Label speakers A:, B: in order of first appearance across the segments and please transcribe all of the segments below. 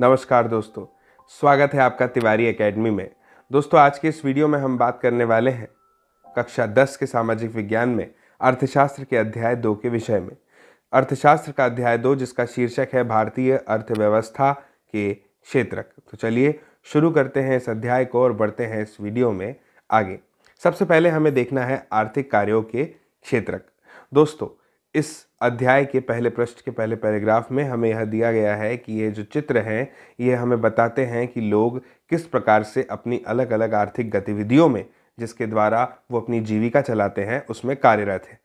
A: नमस्कार दोस्तों स्वागत है आपका तिवारी एकेडमी में दोस्तों आज के इस वीडियो में हम बात करने वाले हैं कक्षा 10 के सामाजिक विज्ञान में अर्थशास्त्र के अध्याय दो के विषय में अर्थशास्त्र का अध्याय दो जिसका शीर्षक है भारतीय अर्थव्यवस्था के क्षेत्रक तो चलिए शुरू करते हैं इस अध्याय को और बढ़ते हैं इस वीडियो में आगे सबसे पहले हमें देखना है आर्थिक कार्यों के क्षेत्रक दोस्तों इस अध्याय के पहले पृष्ठ के पहले पैराग्राफ में हमें यह दिया गया है कि ये जो चित्र हैं ये हमें बताते हैं कि लोग किस प्रकार से अपनी अलग अलग आर्थिक गतिविधियों में जिसके द्वारा वो अपनी जीविका चलाते हैं उसमें कार्यरत हैं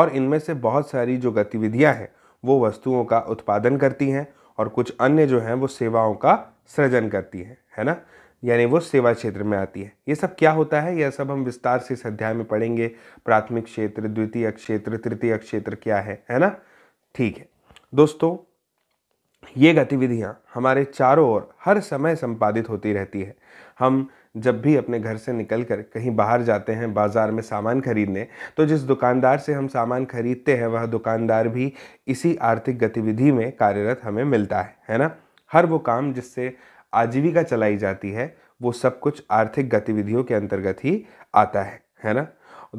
A: और इनमें से बहुत सारी जो गतिविधियाँ हैं वो वस्तुओं का उत्पादन करती हैं और कुछ अन्य जो हैं वो सेवाओं का सृजन करती हैं है ना यानी वो सेवा क्षेत्र में आती है ये सब क्या होता है यह सब हम विस्तार से इस अध्याय में पढ़ेंगे प्राथमिक क्षेत्र द्वितीय क्षेत्र तृतीय क्षेत्र क्या है है ना ठीक है दोस्तों ये गतिविधियाँ हमारे चारों ओर हर समय संपादित होती रहती है हम जब भी अपने घर से निकलकर कहीं बाहर जाते हैं बाज़ार में सामान खरीदने तो जिस दुकानदार से हम सामान खरीदते हैं वह दुकानदार भी इसी आर्थिक गतिविधि में कार्यरत हमें मिलता है है ना हर वो काम जिससे आजीविका चलाई जाती है वो सब कुछ आर्थिक गतिविधियों के अंतर्गत ही आता है है ना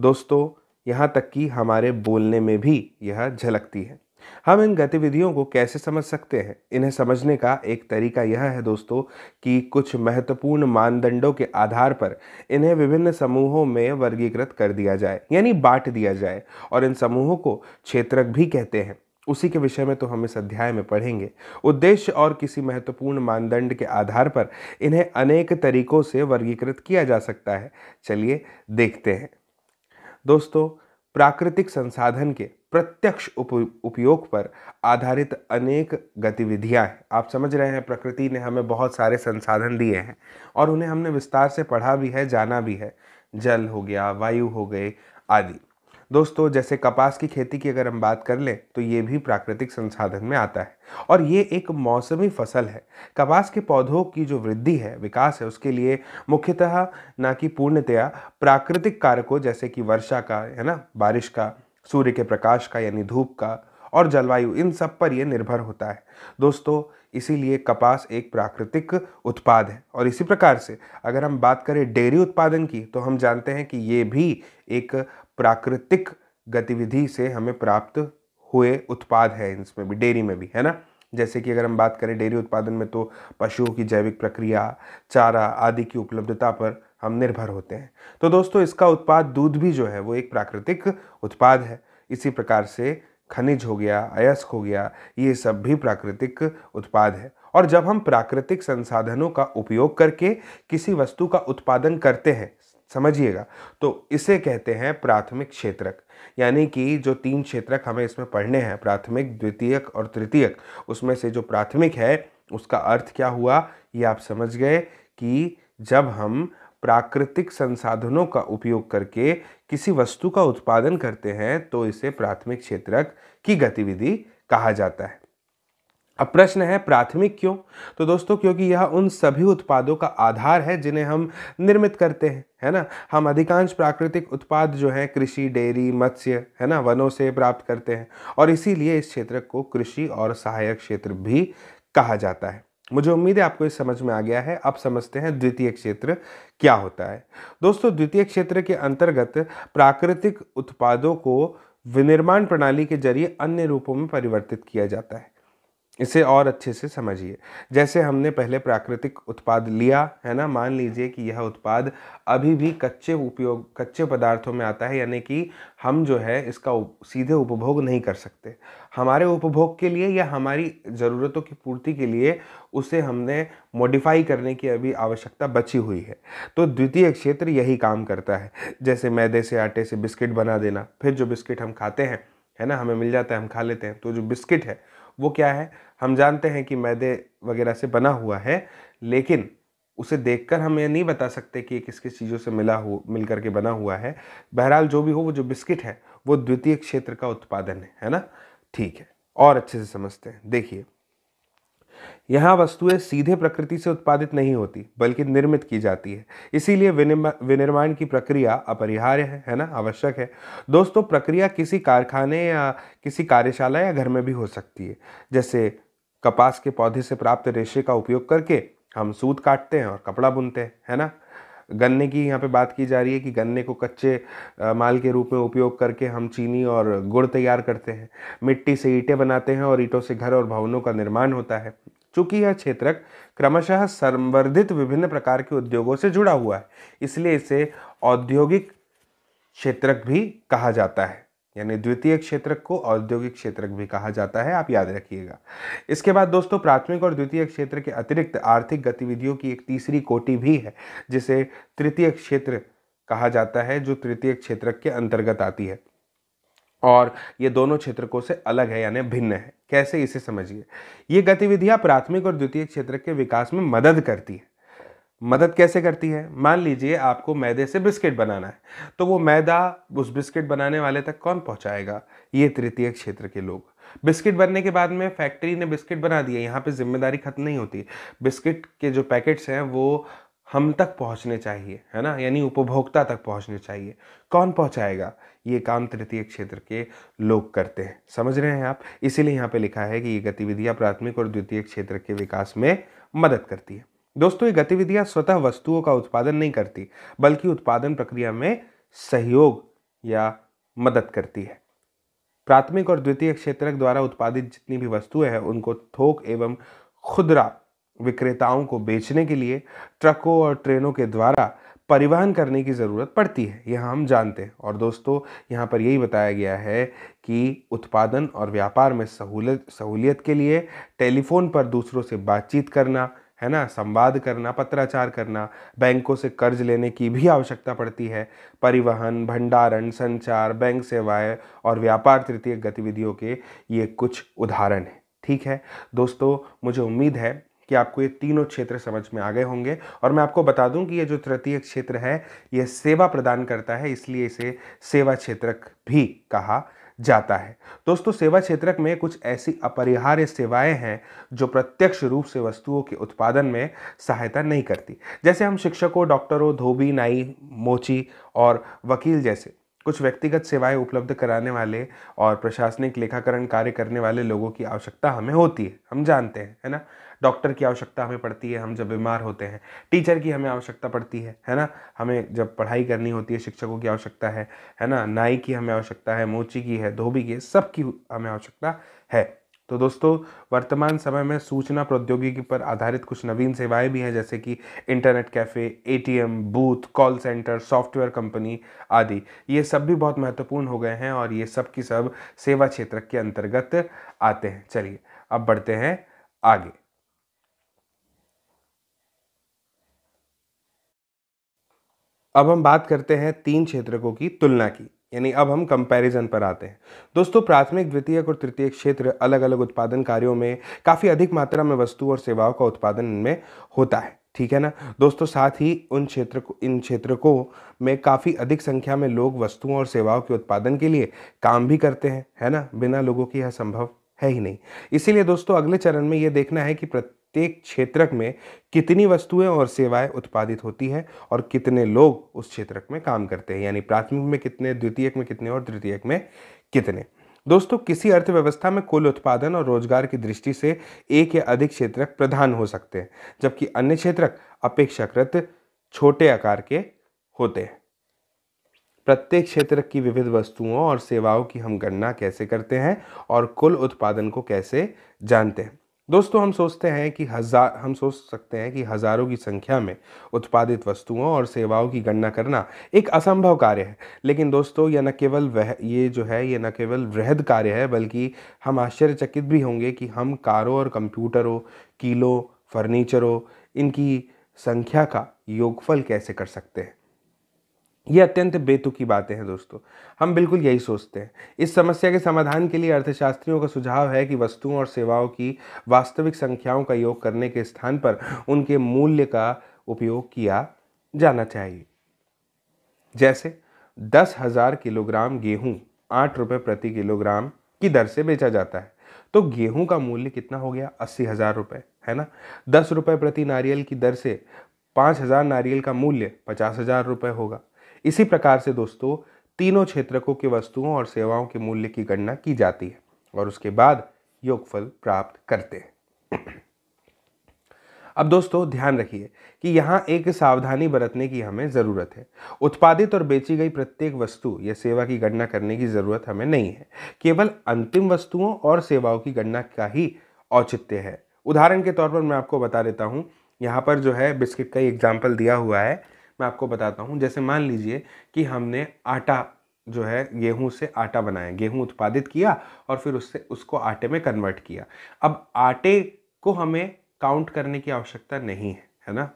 A: दोस्तों यहाँ तक कि हमारे बोलने में भी यह झलकती है हम इन गतिविधियों को कैसे समझ सकते हैं इन्हें समझने का एक तरीका यह है दोस्तों कि कुछ महत्वपूर्ण मानदंडों के आधार पर इन्हें विभिन्न समूहों में वर्गीकृत कर दिया जाए यानी बांट दिया जाए और इन समूहों को क्षेत्रक भी कहते हैं उसी के विषय में तो हम इस अध्याय में पढ़ेंगे उद्देश्य और किसी महत्वपूर्ण मानदंड के आधार पर इन्हें अनेक तरीकों से वर्गीकृत किया जा सकता है चलिए देखते हैं दोस्तों प्राकृतिक संसाधन के प्रत्यक्ष उप उपयोग पर आधारित अनेक गतिविधियां हैं आप समझ रहे हैं प्रकृति ने हमें बहुत सारे संसाधन दिए हैं और उन्हें हमने विस्तार से पढ़ा भी है जाना भी है जल हो गया वायु हो गए आदि दोस्तों जैसे कपास की खेती की अगर हम बात कर लें तो ये भी प्राकृतिक संसाधन में आता है और ये एक मौसमी फसल है कपास के पौधों की जो वृद्धि है विकास है उसके लिए मुख्यतः ना कि पूर्णतया प्राकृतिक कारकों जैसे कि वर्षा का है ना बारिश का सूर्य के प्रकाश का यानी धूप का और जलवायु इन सब पर यह निर्भर होता है दोस्तों इसीलिए कपास एक प्राकृतिक उत्पाद है और इसी प्रकार से अगर हम बात करें डेयरी उत्पादन की तो हम जानते हैं कि ये भी एक प्राकृतिक गतिविधि से हमें प्राप्त हुए उत्पाद है इसमें भी डेयरी में भी है ना जैसे कि अगर हम बात करें डेयरी उत्पादन में तो पशुओं की जैविक प्रक्रिया चारा आदि की उपलब्धता पर हम निर्भर होते हैं तो दोस्तों इसका उत्पाद दूध भी जो है वो एक प्राकृतिक उत्पाद है इसी प्रकार से खनिज हो गया अयस्क हो गया ये सब भी प्राकृतिक उत्पाद है और जब हम प्राकृतिक संसाधनों का उपयोग करके किसी वस्तु का उत्पादन करते हैं समझिएगा तो इसे कहते हैं प्राथमिक क्षेत्रक यानी कि जो तीन क्षेत्रक हमें इसमें पढ़ने हैं प्राथमिक द्वितीयक और तृतीयक उसमें से जो प्राथमिक है उसका अर्थ क्या हुआ ये आप समझ गए कि जब हम प्राकृतिक संसाधनों का उपयोग करके किसी वस्तु का उत्पादन करते हैं तो इसे प्राथमिक क्षेत्रक की गतिविधि कहा जाता है अब प्रश्न है प्राथमिक क्यों तो दोस्तों क्योंकि यह उन सभी उत्पादों का आधार है जिन्हें हम निर्मित करते हैं है ना हम अधिकांश प्राकृतिक उत्पाद जो हैं कृषि डेयरी मत्स्य है ना वनों से प्राप्त करते हैं और इसीलिए इस क्षेत्र को कृषि और सहायक क्षेत्र भी कहा जाता है मुझे उम्मीद है आपको इस समझ में आ गया है अब समझते हैं द्वितीय क्षेत्र क्या होता है दोस्तों द्वितीय क्षेत्र के अंतर्गत प्राकृतिक उत्पादों को विनिर्माण प्रणाली के जरिए अन्य रूपों में परिवर्तित किया जाता है इसे और अच्छे से समझिए जैसे हमने पहले प्राकृतिक उत्पाद लिया है ना मान लीजिए कि यह उत्पाद अभी भी कच्चे उपयोग कच्चे पदार्थों में आता है यानी कि हम जो है इसका सीधे उपभोग नहीं कर सकते हमारे उपभोग के लिए या हमारी ज़रूरतों की पूर्ति के लिए उसे हमने मॉडिफाई करने की अभी आवश्यकता बची हुई है तो द्वितीय क्षेत्र यही काम करता है जैसे मैदे से आटे से बिस्किट बना देना फिर जो बिस्किट हम खाते हैं है ना हमें मिल जाता है हम खा लेते हैं तो जो बिस्किट है वो क्या है हम जानते हैं कि मैदे वगैरह से बना हुआ है लेकिन उसे देखकर हम ये नहीं बता सकते कि ये किस किस चीज़ों से मिला हो मिल करके बना हुआ है बहरहाल जो भी हो वो जो बिस्किट है वो द्वितीय क्षेत्र का उत्पादन है है ना ठीक है और अच्छे से समझते हैं देखिए यहाँ वस्तुएं सीधे प्रकृति से उत्पादित नहीं होती बल्कि निर्मित की जाती है इसीलिए विनिर्माण की प्रक्रिया अपरिहार्य है है ना आवश्यक है दोस्तों प्रक्रिया किसी कारखाने या किसी कार्यशाला या घर में भी हो सकती है जैसे कपास के पौधे से प्राप्त रेशे का उपयोग करके हम सूत काटते हैं और कपड़ा बुनते हैं है ना गन्ने की यहाँ पे बात की जा रही है कि गन्ने को कच्चे माल के रूप में उपयोग करके हम चीनी और गुड़ तैयार करते हैं मिट्टी से ईंटें बनाते हैं और ईंटों से घर और भवनों का निर्माण होता है चूंकि यह क्षेत्र क्रमशः संवर्धित विभिन्न प्रकार के उद्योगों से जुड़ा हुआ है इसलिए इसे औद्योगिक क्षेत्रक भी कहा जाता है यानी द्वितीय क्षेत्रक को औद्योगिक क्षेत्रक भी कहा जाता है आप याद रखिएगा इसके बाद दोस्तों प्राथमिक और द्वितीय क्षेत्र के अतिरिक्त आर्थिक गतिविधियों की एक तीसरी कोटि भी है जिसे तृतीय क्षेत्र कहा जाता है जो तृतीय क्षेत्रक के अंतर्गत आती है और ये दोनों क्षेत्रकों से अलग है यानी भिन्न है कैसे इसे समझिए ये गतिविधियाँ प्राथमिक और द्वितीय क्षेत्र के विकास में मदद करती हैं मदद कैसे करती है मान लीजिए आपको मैदे से बिस्किट बनाना है तो वो मैदा उस बिस्किट बनाने वाले तक कौन पहुंचाएगा ये तृतीय क्षेत्र के लोग बिस्किट बनने के बाद में फैक्ट्री ने बिस्किट बना दिए यहाँ पे जिम्मेदारी खत्म नहीं होती बिस्किट के जो पैकेट्स हैं वो हम तक पहुँचने चाहिए है ना यानी उपभोक्ता तक पहुँचने चाहिए कौन पहुँचाएगा ये काम तृतीय क्षेत्र के लोग करते हैं समझ रहे हैं आप इसीलिए यहाँ पे लिखा है कि ये गतिविधियाँ प्राथमिक और द्वितीय क्षेत्र के विकास में मदद करती है दोस्तों ये गतिविधियां स्वतः वस्तुओं का उत्पादन नहीं करती बल्कि उत्पादन प्रक्रिया में सहयोग या मदद करती है प्राथमिक और द्वितीय क्षेत्रक द्वारा उत्पादित जितनी भी वस्तुएं हैं उनको थोक एवं खुदरा विक्रेताओं को बेचने के लिए ट्रकों और ट्रेनों के द्वारा परिवहन करने की ज़रूरत पड़ती है यह हम जानते हैं और दोस्तों यहाँ पर यही बताया गया है कि उत्पादन और व्यापार में सहूलत सहूलियत के लिए टेलीफोन पर दूसरों से बातचीत करना है ना संवाद करना पत्राचार करना बैंकों से कर्ज लेने की भी आवश्यकता पड़ती है परिवहन भंडारण संचार बैंक सेवाएं और व्यापार तृतीय गतिविधियों के ये कुछ उदाहरण हैं ठीक है दोस्तों मुझे उम्मीद है कि आपको ये तीनों क्षेत्र समझ में आ गए होंगे और मैं आपको बता दूं कि ये जो तृतीय क्षेत्र है ये सेवा प्रदान करता है इसलिए इसे सेवा क्षेत्रक भी कहा जाता है दोस्तों सेवा क्षेत्र में कुछ ऐसी अपरिहार्य सेवाएं हैं जो प्रत्यक्ष रूप से वस्तुओं के उत्पादन में सहायता नहीं करती जैसे हम शिक्षकों डॉक्टरों धोबी नाई मोची और वकील जैसे कुछ व्यक्तिगत सेवाएं उपलब्ध कराने वाले और प्रशासनिक लेखाकरण कार्य करने वाले लोगों की आवश्यकता हमें होती है हम जानते हैं है ना डॉक्टर की आवश्यकता हमें पड़ती है हम जब बीमार होते हैं टीचर की हमें आवश्यकता पड़ती है है ना हमें जब पढ़ाई करनी होती है शिक्षकों की आवश्यकता है है ना नाई की हमें आवश्यकता है मोची की है धोबी की सब की हमें आवश्यकता है तो दोस्तों वर्तमान समय में सूचना प्रौद्योगिकी पर आधारित कुछ नवीन सेवाएं भी हैं जैसे कि internet cafe ATM, booth call centre software company आदि ये सब भी बहुत महत्वपूर्ण हो गए हैं और ये सब की सब सेवा क्षेत्र के अंतर्गत आते हैं चलिए अब बढ़ते हैं आगे अब हम बात करते हैं तीन क्षेत्रकों की तुलना की यानी अब हम कंपैरिजन पर आते हैं दोस्तों प्राथमिक द्वितीयक और तृतीय क्षेत्र अलग अलग उत्पादन कार्यों में काफ़ी अधिक मात्रा में वस्तु और सेवाओं का उत्पादन में होता है ठीक है ना दोस्तों साथ ही उन क्षेत्र को इन क्षेत्रकों में काफ़ी अधिक संख्या में लोग वस्तुओं और सेवाओं के उत्पादन के लिए काम भी करते हैं है ना बिना लोगों की यह संभव है ही नहीं इसीलिए दोस्तों अगले चरण में ये देखना है कि प्रत्येक क्षेत्रक में कितनी वस्तुएं और सेवाएं उत्पादित होती हैं और कितने लोग उस क्षेत्रक में काम करते हैं यानी प्राथमिक में कितने द्वितीयक में कितने और तृतीयक में कितने दोस्तों किसी अर्थव्यवस्था में कुल उत्पादन और रोजगार की दृष्टि से एक या अधिक क्षेत्रक प्रधान हो सकते हैं जबकि अन्य क्षेत्रक अपेक्षाकृत छोटे आकार के होते हैं प्रत्येक क्षेत्र की विविध वस्तुओं और सेवाओं की हम गणना कैसे करते हैं और कुल उत्पादन को कैसे जानते हैं दोस्तों हम सोचते हैं कि हजार हम सोच सकते हैं कि हज़ारों की संख्या में उत्पादित वस्तुओं और सेवाओं की गणना करना एक असंभव कार्य है लेकिन दोस्तों यह न केवल वह ये जो है ये न केवल वृहद कार्य है बल्कि हम आश्चर्यचकित भी होंगे कि हम कारों और कंप्यूटरों कीलों फर्नीचरों इनकी संख्या का योगफल कैसे कर सकते हैं ये अत्यंत बेतुकी बातें हैं दोस्तों हम बिल्कुल यही सोचते हैं इस समस्या के समाधान के लिए अर्थशास्त्रियों का सुझाव है कि वस्तुओं और सेवाओं की वास्तविक संख्याओं का योग करने के स्थान पर उनके मूल्य का उपयोग किया जाना चाहिए जैसे दस हज़ार किलोग्राम गेहूं आठ रुपये प्रति किलोग्राम की दर से बेचा जाता है तो गेहूं का मूल्य कितना हो गया अस्सी हज़ार रुपये है ना दस रुपये प्रति नारियल की दर से पाँच हज़ार नारियल का मूल्य पचास हज़ार रुपये होगा इसी प्रकार से दोस्तों तीनों क्षेत्रकों की वस्तुओं और सेवाओं के मूल्य की गणना की जाती है और उसके बाद योगफल प्राप्त करते हैं अब दोस्तों ध्यान रखिए कि यहाँ एक सावधानी बरतने की हमें ज़रूरत है उत्पादित और बेची गई प्रत्येक वस्तु या सेवा की गणना करने की ज़रूरत हमें नहीं है केवल अंतिम वस्तुओं और सेवाओं की गणना का ही औचित्य है उदाहरण के तौर पर मैं आपको बता देता हूँ यहाँ पर जो है बिस्किट का एग्जाम्पल दिया हुआ है मैं आपको बताता हूँ जैसे मान लीजिए कि हमने आटा जो है गेहूं से आटा बनाया गेहूं उत्पादित किया और फिर उससे उसको आटे में कन्वर्ट किया अब आटे को हमें काउंट करने की आवश्यकता नहीं है है ना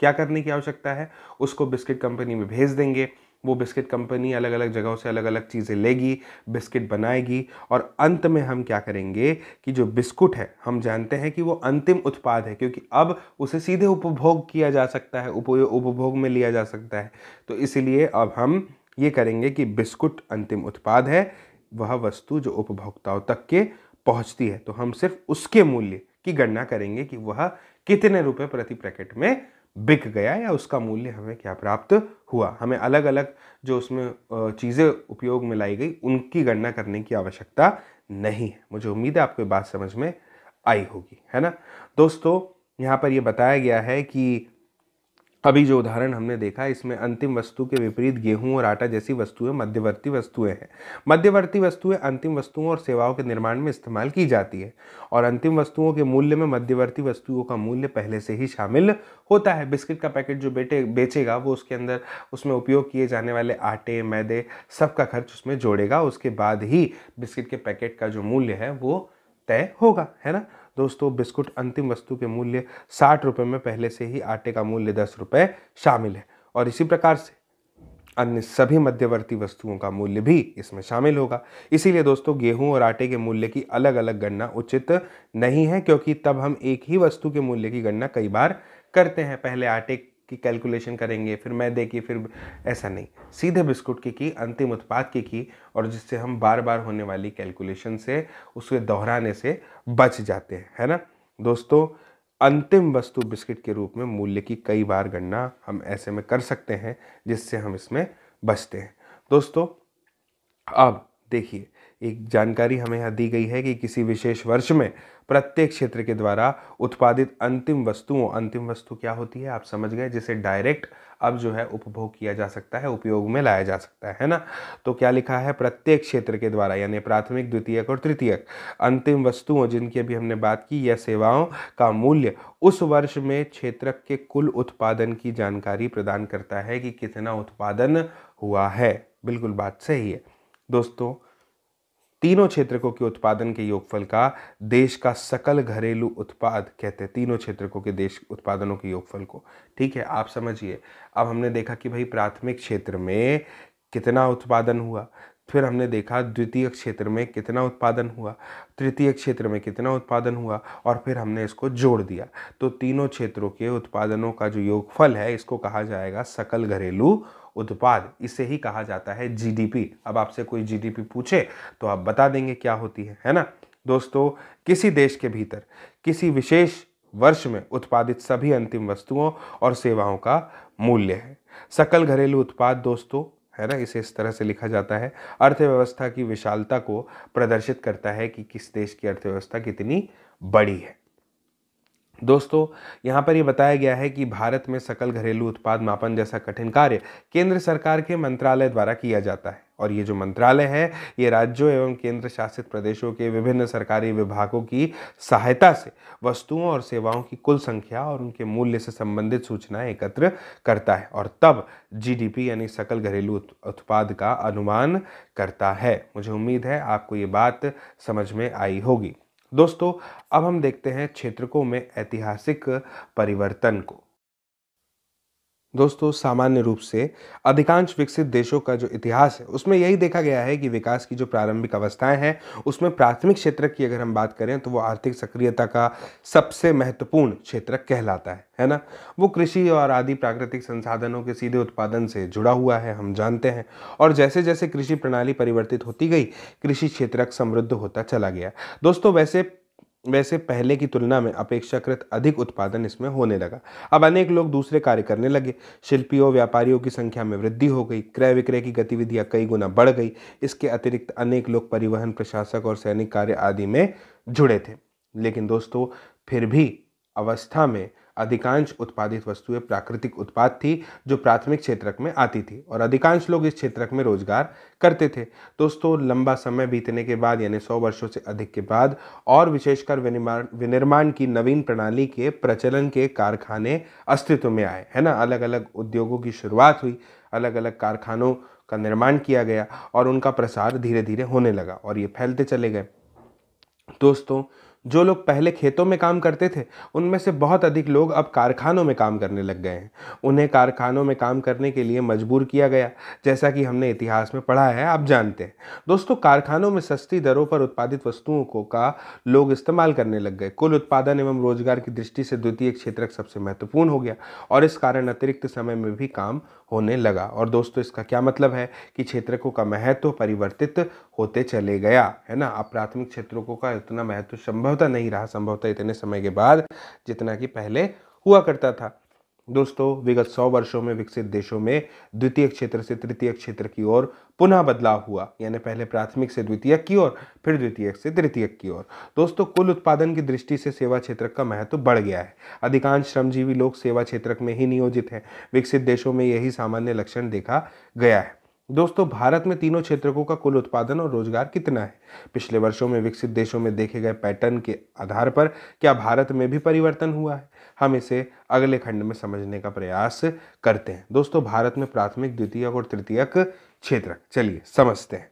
A: क्या करने की आवश्यकता है उसको बिस्किट कंपनी में भेज देंगे वो बिस्किट कंपनी अलग अलग जगहों से अलग अलग चीज़ें लेगी बिस्किट बनाएगी और अंत में हम क्या करेंगे कि जो बिस्कुट है हम जानते हैं कि वो अंतिम उत्पाद है क्योंकि अब उसे सीधे उपभोग किया जा सकता है उपभोग में लिया जा सकता है तो इसलिए अब हम ये करेंगे कि बिस्कुट अंतिम उत्पाद है वह वस्तु जो उपभोक्ताओं तक के पहुँचती है तो हम सिर्फ उसके मूल्य की गणना करेंगे कि वह कितने रुपये प्रति पैकेट में बिक गया या उसका मूल्य हमें क्या प्राप्त हुआ हमें अलग अलग जो उसमें चीज़ें उपयोग में लाई गई उनकी गणना करने की आवश्यकता नहीं है मुझे उम्मीद है आपको बात समझ में आई होगी है ना दोस्तों यहाँ पर यह बताया गया है कि अभी जो उदाहरण हमने देखा इसमें अंतिम वस्तु के विपरीत गेहूं और आटा जैसी वस्तुएं मध्यवर्ती वस्तुएं हैं मध्यवर्ती वस्तुएं अंतिम वस्तुओं और सेवाओं के निर्माण में इस्तेमाल की जाती है और अंतिम वस्तुओं के मूल्य में मध्यवर्ती वस्तुओं का मूल्य पहले से ही शामिल होता है बिस्किट का पैकेट जो बेटे बेचेगा वो उसके अंदर उसमें उपयोग किए जाने वाले आटे मैदे सबका खर्च उसमें जोड़ेगा उसके बाद ही बिस्किट के पैकेट का जो मूल्य है वो तय होगा है ना दोस्तों बिस्कुट अंतिम वस्तु के मूल्य साठ रुपये में पहले से ही आटे का मूल्य दस रुपये शामिल है और इसी प्रकार से अन्य सभी मध्यवर्ती वस्तुओं का मूल्य भी इसमें शामिल होगा इसीलिए दोस्तों गेहूं और आटे के मूल्य की अलग अलग गणना उचित नहीं है क्योंकि तब हम एक ही वस्तु के मूल्य की गणना कई बार करते हैं पहले आटे की कैलकुलेशन करेंगे फिर मैदे की फिर ऐसा नहीं सीधे बिस्कुट की की अंतिम उत्पाद की की और जिससे हम बार बार होने वाली कैलकुलेशन से उसके दोहराने से बच जाते हैं है ना दोस्तों अंतिम वस्तु बिस्किट के रूप में मूल्य की कई बार गणना हम ऐसे में कर सकते हैं जिससे हम इसमें बचते हैं दोस्तों अब देखिए एक जानकारी हमें यहाँ दी गई है कि किसी विशेष वर्ष में प्रत्येक क्षेत्र के द्वारा उत्पादित अंतिम वस्तुओं अंतिम वस्तु क्या होती है आप समझ गए जिसे डायरेक्ट अब जो है उपभोग किया जा सकता है उपयोग में लाया जा सकता है ना तो क्या लिखा है प्रत्येक क्षेत्र के द्वारा यानी प्राथमिक द्वितीयक और तृतीयक अंतिम वस्तुओं जिनकी अभी हमने बात की या सेवाओं का मूल्य उस वर्ष में क्षेत्र के कुल उत्पादन की जानकारी प्रदान करता है कि कितना उत्पादन हुआ है बिल्कुल बात सही है दोस्तों तीनों क्षेत्रकों के उत्पादन के योगफल का देश का सकल घरेलू उत्पाद कहते हैं तीनों क्षेत्रकों के देश उत्पादनों के योगफल को ठीक है आप समझिए अब हमने देखा कि भाई प्राथमिक क्षेत्र में कितना उत्पादन हुआ फिर हमने देखा द्वितीय क्षेत्र में कितना उत्पादन हुआ तृतीय क्षेत्र में कितना उत्पादन हुआ और फिर हमने इसको जोड़ दिया तो तीनों क्षेत्रों के उत्पादनों का जो योगफल है इसको कहा जाएगा सकल घरेलू उत्पाद इसे ही कहा जाता है जीडीपी अब आपसे कोई जीडीपी पूछे तो आप बता देंगे क्या होती है है ना दोस्तों किसी देश के भीतर किसी विशेष वर्ष में उत्पादित सभी अंतिम वस्तुओं और सेवाओं का मूल्य है सकल घरेलू उत्पाद दोस्तों है ना इसे इस तरह से लिखा जाता है अर्थव्यवस्था की विशालता को प्रदर्शित करता है कि किस देश की अर्थव्यवस्था कितनी बड़ी है दोस्तों यहाँ पर यह बताया गया है कि भारत में सकल घरेलू उत्पाद मापन जैसा कठिन कार्य केंद्र सरकार के मंत्रालय द्वारा किया जाता है और ये जो मंत्रालय है ये राज्यों एवं केंद्र शासित प्रदेशों के विभिन्न सरकारी विभागों की सहायता से वस्तुओं और सेवाओं की कुल संख्या और उनके मूल्य से संबंधित सूचनाएं एकत्र करता है और तब जीडीपी यानी सकल घरेलू उत्पाद का अनुमान करता है मुझे उम्मीद है आपको ये बात समझ में आई होगी दोस्तों अब हम देखते हैं क्षेत्रकों में ऐतिहासिक परिवर्तन को दोस्तों सामान्य रूप से अधिकांश विकसित देशों का जो इतिहास है उसमें यही देखा गया है कि विकास की जो प्रारंभिक अवस्थाएं हैं उसमें प्राथमिक क्षेत्र की अगर हम बात करें तो वो आर्थिक सक्रियता का सबसे महत्वपूर्ण क्षेत्र कहलाता है है ना वो कृषि और आदि प्राकृतिक संसाधनों के सीधे उत्पादन से जुड़ा हुआ है हम जानते हैं और जैसे जैसे कृषि प्रणाली परिवर्तित होती गई कृषि क्षेत्र समृद्ध होता चला गया दोस्तों वैसे वैसे पहले की तुलना में अपेक्षाकृत अधिक उत्पादन इसमें होने लगा अब अनेक लोग दूसरे कार्य करने लगे शिल्पियों व्यापारियों की संख्या में वृद्धि हो गई क्रय विक्रय की गतिविधियां कई गुना बढ़ गई इसके अतिरिक्त अनेक लोग परिवहन प्रशासक और सैनिक कार्य आदि में जुड़े थे लेकिन दोस्तों फिर भी अवस्था में अधिकांश उत्पादित वस्तुएं प्राकृतिक उत्पाद थी जो प्राथमिक क्षेत्रक में आती थी और अधिकांश लोग इस क्षेत्रक में रोजगार करते थे दोस्तों लंबा समय बीतने के बाद यानी सौ वर्षों से अधिक के बाद और विशेषकर विनिर्माण विनिर्माण की नवीन प्रणाली के प्रचलन के कारखाने अस्तित्व में आए है ना अलग अलग उद्योगों की शुरुआत हुई अलग अलग कारखानों का निर्माण किया गया और उनका प्रसार धीरे धीरे होने लगा और ये फैलते चले गए दोस्तों जो लोग पहले खेतों में काम करते थे उनमें से बहुत अधिक लोग अब कारखानों में काम करने लग गए हैं उन्हें कारखानों में काम करने के लिए मजबूर किया गया जैसा कि हमने इतिहास में पढ़ा है आप जानते हैं दोस्तों कारखानों में सस्ती दरों पर उत्पादित वस्तुओं को का लोग इस्तेमाल करने लग गए कुल उत्पादन एवं रोजगार की दृष्टि से द्वितीय क्षेत्र सबसे महत्वपूर्ण हो गया और इस कारण अतिरिक्त समय में भी काम होने लगा और दोस्तों इसका क्या मतलब है कि क्षेत्रकों का महत्व परिवर्तित होते चले गया है ना अब प्राथमिक क्षेत्रों का इतना महत्व संभव संभवतः नहीं रहा संभवतः इतने समय के बाद जितना कि पहले हुआ करता था दोस्तों विगत सौ वर्षों में विकसित देशों में द्वितीय क्षेत्र से तृतीय क्षेत्र की ओर पुनः बदलाव हुआ यानी पहले प्राथमिक से द्वितीय की ओर फिर द्वितीय से तृतीय की ओर दोस्तों कुल उत्पादन की दृष्टि से सेवा क्षेत्र का महत्व तो बढ़ गया है अधिकांश श्रमजीवी लोग सेवा क्षेत्र में ही नियोजित हैं विकसित देशों में यही सामान्य लक्षण देखा गया है दोस्तों भारत में तीनों क्षेत्रों का कुल उत्पादन और रोजगार कितना है पिछले वर्षों में विकसित देशों में देखे गए पैटर्न के आधार पर क्या भारत में भी परिवर्तन हुआ है हम इसे अगले खंड में समझने का प्रयास करते हैं दोस्तों भारत में प्राथमिक द्वितीयक और तृतीयक क्षेत्र चलिए समझते हैं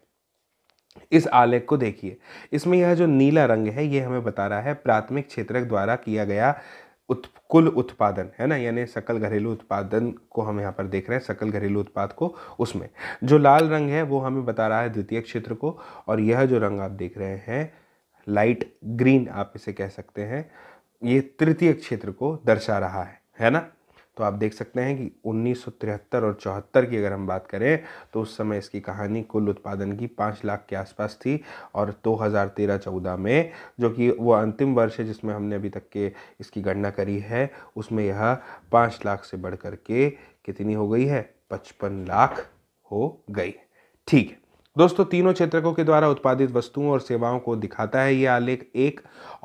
A: इस आलेख को देखिए इसमें यह जो नीला रंग है ये हमें बता रहा है प्राथमिक क्षेत्रक द्वारा किया गया उत, कुल उत्पादन है ना यानी सकल घरेलू उत्पादन को हम यहाँ पर देख रहे हैं सकल घरेलू उत्पाद को उसमें जो लाल रंग है वो हमें बता रहा है द्वितीय क्षेत्र को और यह जो रंग आप देख रहे हैं लाइट ग्रीन आप इसे कह सकते हैं ये तृतीय क्षेत्र को दर्शा रहा है है ना तो आप देख सकते हैं कि उन्नीस और चौहत्तर की अगर हम बात करें तो उस समय इसकी कहानी कुल उत्पादन की पाँच लाख के आसपास थी और 2013-14 में जो कि वो अंतिम वर्ष है जिसमें हमने अभी तक के इसकी गणना करी है उसमें यह पाँच लाख से बढ़ कर के कितनी हो गई है पचपन लाख हो गई ठीक है दोस्तों तीनों क्षेत्रकों के द्वारा उत्पादित वस्तुओं और सेवाओं को दिखाता है ये आलेख एक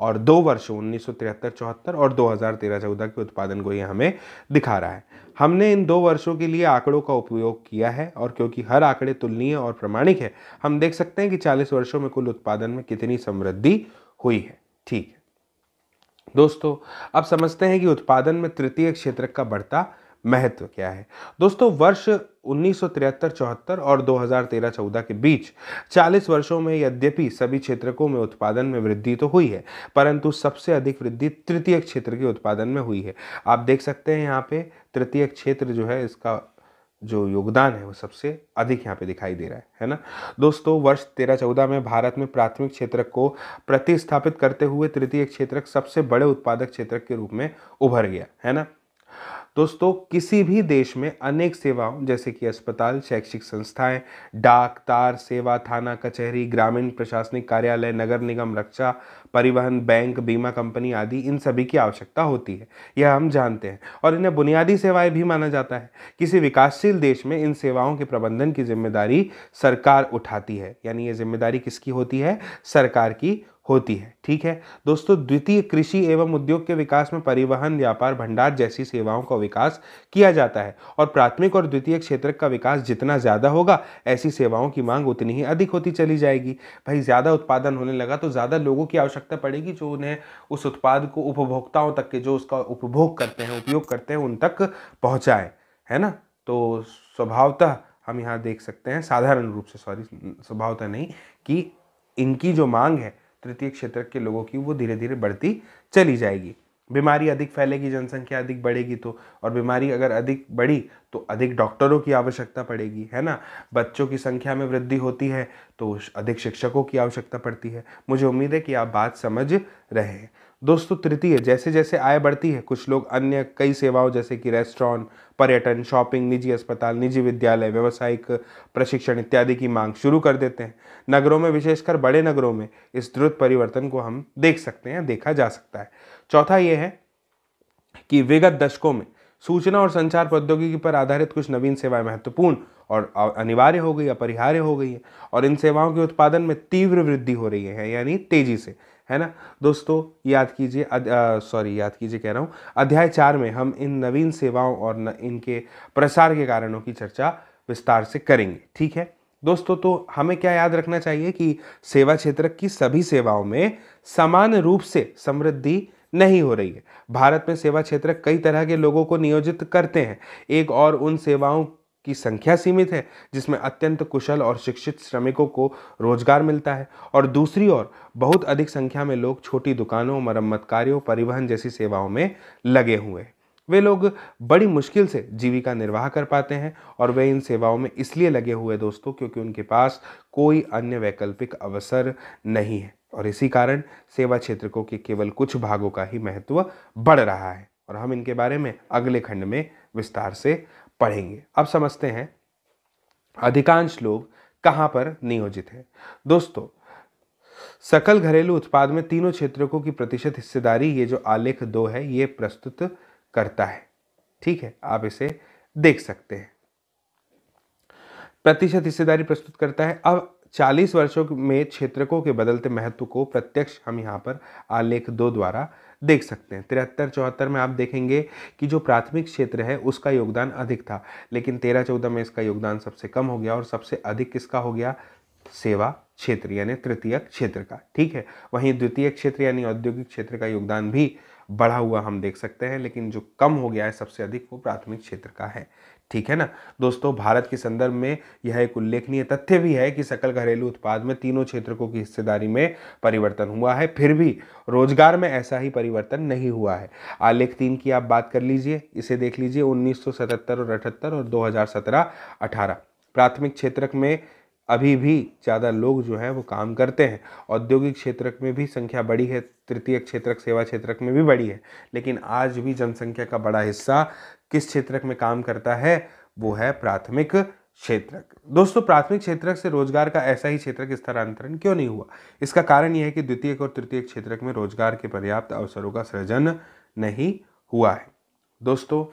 A: और दो वर्षों उन्नीस सौ और 2013-14 के उत्पादन को ये हमें दिखा रहा है हमने इन दो वर्षों के लिए आंकड़ों का उपयोग किया है और क्योंकि हर आंकड़े तुलनीय और प्रमाणिक है हम देख सकते हैं कि चालीस वर्षों में कुल उत्पादन में कितनी समृद्धि हुई है ठीक है दोस्तों अब समझते हैं कि उत्पादन में तृतीय क्षेत्र का बढ़ता महत्व क्या है दोस्तों वर्ष उन्नीस सौ और 2013-14 के बीच 40 वर्षों में यद्यपि सभी क्षेत्रकों में उत्पादन में वृद्धि तो हुई है परंतु सबसे अधिक वृद्धि तृतीय क्षेत्र के उत्पादन में हुई है आप देख सकते हैं यहाँ पे तृतीय क्षेत्र जो है इसका जो योगदान है वो सबसे अधिक यहाँ पे दिखाई दे रहा है है ना दोस्तों वर्ष तेरह चौदह में भारत में प्राथमिक क्षेत्र को प्रतिस्थापित करते हुए तृतीय क्षेत्र सबसे बड़े उत्पादक क्षेत्र के रूप में उभर गया है ना दोस्तों किसी भी देश में अनेक सेवाओं जैसे कि अस्पताल शैक्षिक संस्थाएं डाक तार सेवा थाना कचहरी ग्रामीण प्रशासनिक कार्यालय नगर निगम रक्षा परिवहन बैंक बीमा कंपनी आदि इन सभी की आवश्यकता होती है यह हम जानते हैं और इन्हें बुनियादी सेवाएं भी माना जाता है किसी विकासशील देश में इन सेवाओं के प्रबंधन की जिम्मेदारी सरकार उठाती है यानी ये जिम्मेदारी किसकी होती है सरकार की होती है ठीक है दोस्तों द्वितीय कृषि एवं उद्योग के विकास में परिवहन व्यापार भंडार जैसी सेवाओं का विकास किया जाता है और प्राथमिक और द्वितीय क्षेत्र का विकास जितना ज़्यादा होगा ऐसी सेवाओं की मांग उतनी ही अधिक होती चली जाएगी भाई ज़्यादा उत्पादन होने लगा तो ज़्यादा लोगों की आवश्यकता पड़ेगी जो उन्हें उस उत्पाद को उपभोक्ताओं तक के जो उसका उपभोग करते हैं उपयोग करते हैं उन तक पहुँचाएँ है ना तो स्वभावतः हम यहाँ देख सकते हैं साधारण रूप से सॉरी स्वभावतः नहीं कि इनकी जो मांग है तृतीय क्षेत्र के लोगों की वो धीरे धीरे बढ़ती चली जाएगी बीमारी अधिक फैलेगी जनसंख्या अधिक बढ़ेगी तो और बीमारी अगर अधिक बढ़ी तो अधिक डॉक्टरों की आवश्यकता पड़ेगी है ना बच्चों की संख्या में वृद्धि होती है तो अधिक शिक्षकों की आवश्यकता पड़ती है मुझे उम्मीद है कि आप बात समझ रहे हैं दोस्तों तृतीय जैसे जैसे आय बढ़ती है कुछ लोग अन्य कई सेवाओं जैसे कि रेस्टोरेंट पर्यटन शॉपिंग निजी अस्पताल निजी विद्यालय व्यवसायिक प्रशिक्षण इत्यादि की मांग शुरू कर देते हैं नगरों में विशेषकर बड़े नगरों में इस द्रुत परिवर्तन को हम देख सकते हैं देखा जा सकता है चौथा ये है कि विगत दशकों में सूचना और संचार प्रौद्योगिकी पर आधारित कुछ नवीन सेवाएं महत्वपूर्ण और अनिवार्य हो गई अपरिहार्य हो गई है और इन सेवाओं के उत्पादन में तीव्र वृद्धि हो रही है यानी तेजी से है ना दोस्तों याद कीजिए सॉरी याद कीजिए कह रहा हूँ अध्याय चार में हम इन नवीन सेवाओं और न, इनके प्रसार के कारणों की चर्चा विस्तार से करेंगे ठीक है दोस्तों तो हमें क्या याद रखना चाहिए कि सेवा क्षेत्र की सभी सेवाओं में समान रूप से समृद्धि नहीं हो रही है भारत में सेवा क्षेत्र कई तरह के लोगों को नियोजित करते हैं एक और उन सेवाओं की संख्या सीमित है जिसमें अत्यंत कुशल और शिक्षित श्रमिकों को रोजगार मिलता है और दूसरी ओर बहुत अधिक संख्या में लोग छोटी दुकानों मरम्मत कार्यों परिवहन जैसी सेवाओं में लगे हुए हैं वे लोग बड़ी मुश्किल से जीविका निर्वाह कर पाते हैं और वे इन सेवाओं में इसलिए लगे हुए दोस्तों क्योंकि उनके पास कोई अन्य वैकल्पिक अवसर नहीं है और इसी कारण सेवा क्षेत्र को के केवल कुछ भागों का ही महत्व बढ़ रहा है और हम इनके बारे में अगले खंड में विस्तार से पढ़ेंगे अब समझते हैं अधिकांश लोग कहाँ पर नियोजित हैं दोस्तों सकल घरेलू उत्पाद में तीनों क्षेत्रों की प्रतिशत हिस्सेदारी ये जो आलेख दो है ये प्रस्तुत करता है ठीक है आप इसे देख सकते हैं प्रतिशत हिस्सेदारी प्रस्तुत करता है अब 40 वर्षों में क्षेत्रकों के बदलते महत्व को प्रत्यक्ष हम यहाँ पर आलेख दो द्वारा देख सकते हैं तिहत्तर चौहत्तर में आप देखेंगे कि जो प्राथमिक क्षेत्र है उसका योगदान अधिक था लेकिन तेरह चौदह में इसका योगदान सबसे कम हो गया और सबसे अधिक किसका हो गया सेवा क्षेत्र यानी तृतीय क्षेत्र का ठीक है वहीं द्वितीय क्षेत्र यानी औद्योगिक क्षेत्र का योगदान भी बढ़ा हुआ हम देख सकते हैं लेकिन जो कम हो गया है सबसे अधिक वो प्राथमिक क्षेत्र का है ठीक है ना दोस्तों भारत के संदर्भ में यह एक उल्लेखनीय तथ्य भी है कि सकल घरेलू उत्पाद में तीनों क्षेत्रकों की हिस्सेदारी में परिवर्तन हुआ है फिर भी रोजगार में ऐसा ही परिवर्तन नहीं हुआ है आलेख तीन की आप बात कर लीजिए इसे देख लीजिए 1977 और अठहत्तर और 2017-18 प्राथमिक क्षेत्रक में अभी भी ज़्यादा लोग जो हैं वो काम करते हैं औद्योगिक क्षेत्र में भी संख्या बढ़ी है तृतीय क्षेत्र सेवा क्षेत्र में भी बढ़ी है लेकिन आज भी जनसंख्या का बड़ा हिस्सा किस क्षेत्र में काम करता है वो है प्राथमिक क्षेत्र दोस्तों प्राथमिक क्षेत्र से रोजगार का ऐसा ही क्षेत्र स्थानांतरण क्यों नहीं हुआ इसका कारण यह है कि द्वितीय और तृतीय क्षेत्र में रोजगार के पर्याप्त अवसरों का सृजन नहीं हुआ है दोस्तों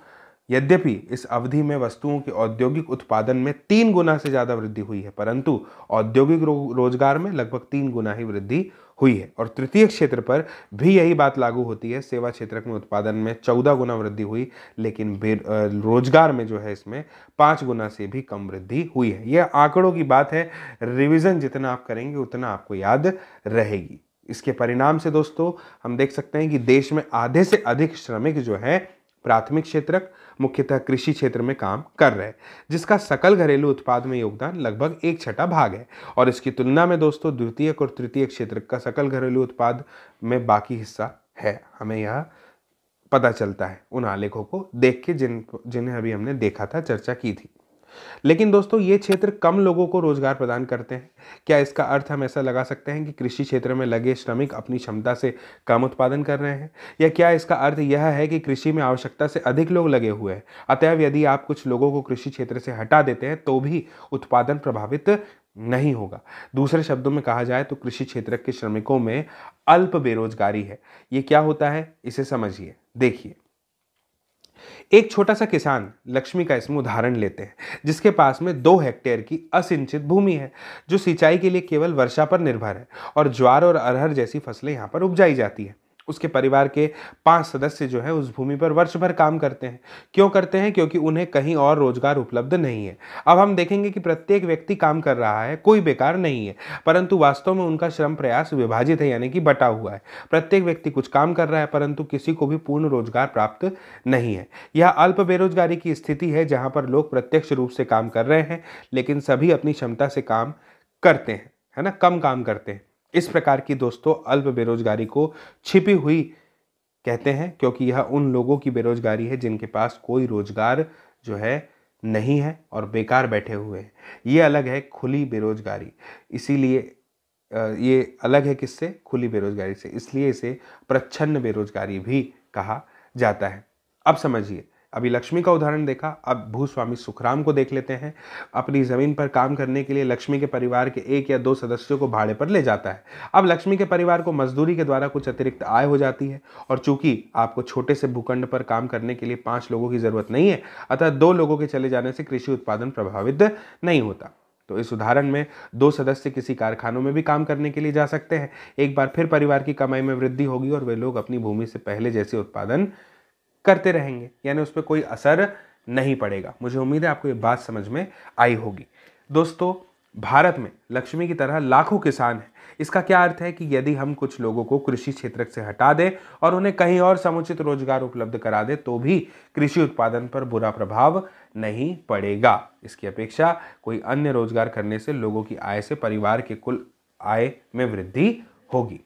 A: यद्यपि इस अवधि में वस्तुओं के औद्योगिक उत्पादन में तीन गुना से ज़्यादा वृद्धि हुई है परंतु औद्योगिक रो, रोजगार में लगभग तीन गुना ही वृद्धि हुई है और तृतीय क्षेत्र पर भी यही बात लागू होती है सेवा क्षेत्र में उत्पादन में चौदह गुना वृद्धि हुई लेकिन रोजगार में जो है इसमें पाँच गुना से भी कम वृद्धि हुई है यह आंकड़ों की बात है रिविज़न जितना आप करेंगे उतना आपको याद रहेगी इसके परिणाम से दोस्तों हम देख सकते हैं कि देश में आधे से अधिक श्रमिक जो है प्राथमिक क्षेत्रक मुख्यतः कृषि क्षेत्र में काम कर रहे जिसका सकल घरेलू उत्पाद में योगदान लगभग एक छठा भाग है और इसकी तुलना में दोस्तों द्वितीय और तृतीय क्षेत्र का सकल घरेलू उत्पाद में बाकी हिस्सा है हमें यह पता चलता है उन आलेखों को देख के जिन जिन्हें अभी हमने देखा था चर्चा की थी लेकिन दोस्तों ये क्षेत्र कम लोगों को रोजगार प्रदान करते हैं क्या इसका अर्थ हम ऐसा लगा सकते हैं कि कृषि क्षेत्र में लगे श्रमिक अपनी क्षमता से कम उत्पादन कर रहे हैं या क्या इसका अर्थ यह है कि कृषि में आवश्यकता से अधिक लोग लगे हुए हैं अतएव यदि आप कुछ लोगों को कृषि क्षेत्र से हटा देते हैं तो भी उत्पादन प्रभावित नहीं होगा दूसरे शब्दों में कहा जाए तो कृषि क्षेत्र के श्रमिकों में अल्प बेरोजगारी है ये क्या होता है इसे समझिए देखिए एक छोटा सा किसान लक्ष्मी का इसमें उदाहरण लेते हैं जिसके पास में दो हेक्टेयर की असिंचित भूमि है जो सिंचाई के लिए केवल वर्षा पर निर्भर है और ज्वार और अरहर जैसी फसलें यहाँ पर उपजाई जाती है उसके परिवार के पांच सदस्य जो है उस भूमि पर वर्ष भर काम करते हैं क्यों करते हैं क्योंकि उन्हें कहीं और रोजगार उपलब्ध नहीं है अब हम देखेंगे कि प्रत्येक व्यक्ति काम कर रहा है कोई बेकार नहीं है परंतु वास्तव में उनका श्रम प्रयास विभाजित है यानी कि बटा हुआ है प्रत्येक व्यक्ति कुछ काम कर रहा है परंतु किसी को भी पूर्ण रोजगार प्राप्त नहीं है यह अल्प बेरोजगारी की स्थिति है जहाँ पर लोग प्रत्यक्ष रूप से काम कर रहे हैं लेकिन सभी अपनी क्षमता से काम करते हैं है ना कम काम करते हैं इस प्रकार की दोस्तों अल्प बेरोजगारी को छिपी हुई कहते हैं क्योंकि यह उन लोगों की बेरोजगारी है जिनके पास कोई रोजगार जो है नहीं है और बेकार बैठे हुए हैं ये अलग है खुली बेरोजगारी इसीलिए ये अलग है किससे खुली बेरोजगारी से इसलिए इसे प्रच्छन्न बेरोजगारी भी कहा जाता है अब समझिए अभी लक्ष्मी का उदाहरण देखा अब भूस्वामी सुखराम को देख लेते हैं अपनी ज़मीन पर काम करने के लिए लक्ष्मी के परिवार के एक या दो सदस्यों को भाड़े पर ले जाता है अब लक्ष्मी के परिवार को मजदूरी के द्वारा कुछ अतिरिक्त आय हो जाती है और चूंकि आपको छोटे से भूखंड पर काम करने के लिए पाँच लोगों की ज़रूरत नहीं है अतः दो लोगों के चले जाने से कृषि उत्पादन प्रभावित नहीं होता तो इस उदाहरण में दो सदस्य किसी कारखानों में भी काम करने के लिए जा सकते हैं एक बार फिर परिवार की कमाई में वृद्धि होगी और वे लोग अपनी भूमि से पहले जैसे उत्पादन करते रहेंगे यानी उस पर कोई असर नहीं पड़ेगा मुझे उम्मीद है आपको ये बात समझ में आई होगी दोस्तों भारत में लक्ष्मी की तरह लाखों किसान हैं इसका क्या अर्थ है कि यदि हम कुछ लोगों को कृषि क्षेत्र से हटा दें और उन्हें कहीं और समुचित रोजगार उपलब्ध करा दें तो भी कृषि उत्पादन पर बुरा प्रभाव नहीं पड़ेगा इसकी अपेक्षा कोई अन्य रोजगार करने से लोगों की आय से परिवार के कुल आय में वृद्धि होगी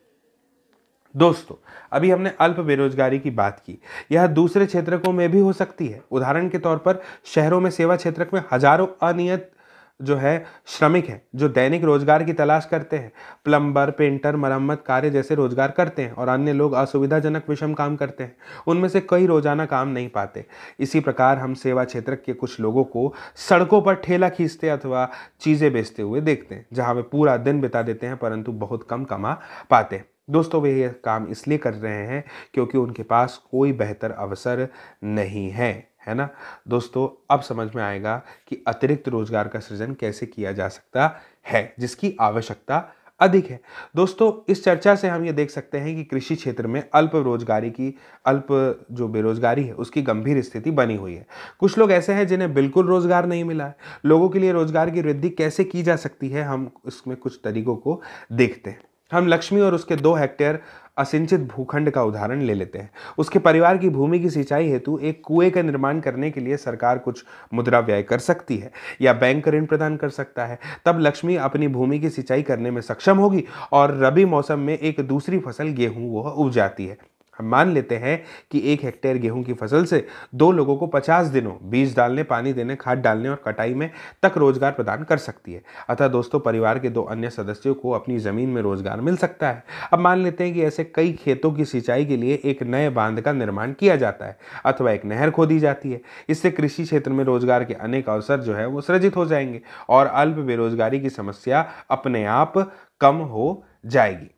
A: दोस्तों अभी हमने अल्प बेरोजगारी की बात की यह दूसरे क्षेत्रकों में भी हो सकती है उदाहरण के तौर पर शहरों में सेवा क्षेत्र में हजारों अनियत जो है श्रमिक हैं जो दैनिक रोजगार की तलाश करते हैं प्लम्बर पेंटर मरम्मत कार्य जैसे रोजगार करते हैं और अन्य लोग असुविधाजनक विषम काम करते हैं उनमें से कई रोजाना काम नहीं पाते इसी प्रकार हम सेवा क्षेत्र के कुछ लोगों को सड़कों पर ठेला खींचते अथवा चीज़ें बेचते हुए देखते हैं जहाँ वे पूरा दिन बिता देते हैं परंतु बहुत कम कमा पाते हैं दोस्तों वे यह काम इसलिए कर रहे हैं क्योंकि उनके पास कोई बेहतर अवसर नहीं है है ना दोस्तों अब समझ में आएगा कि अतिरिक्त रोजगार का सृजन कैसे किया जा सकता है जिसकी आवश्यकता अधिक है दोस्तों इस चर्चा से हम ये देख सकते हैं कि कृषि क्षेत्र में अल्प रोजगारी की अल्प जो बेरोजगारी है उसकी गंभीर स्थिति बनी हुई है कुछ लोग ऐसे हैं जिन्हें बिल्कुल रोजगार नहीं मिला है लोगों के लिए रोजगार की वृद्धि कैसे की जा सकती है हम इसमें कुछ तरीकों को देखते हैं हम लक्ष्मी और उसके दो हेक्टेयर असिंचित भूखंड का उदाहरण ले लेते हैं उसके परिवार की भूमि की सिंचाई हेतु एक कुएं का निर्माण करने के लिए सरकार कुछ मुद्रा व्यय कर सकती है या बैंक ऋण प्रदान कर सकता है तब लक्ष्मी अपनी भूमि की सिंचाई करने में सक्षम होगी और रबी मौसम में एक दूसरी फसल गेहूँ वह उग जाती है हम मान लेते हैं कि एक हेक्टेयर गेहूं की फसल से दो लोगों को 50 दिनों बीज डालने पानी देने खाद डालने और कटाई में तक रोजगार प्रदान कर सकती है अतः दोस्तों परिवार के दो अन्य सदस्यों को अपनी ज़मीन में रोजगार मिल सकता है अब मान लेते हैं कि ऐसे कई खेतों की सिंचाई के लिए एक नए बांध का निर्माण किया जाता है अथवा एक नहर खोदी जाती है इससे कृषि क्षेत्र में रोजगार के अनेक अवसर जो है वो सृजित हो जाएंगे और अल्प बेरोजगारी की समस्या अपने आप कम हो जाएगी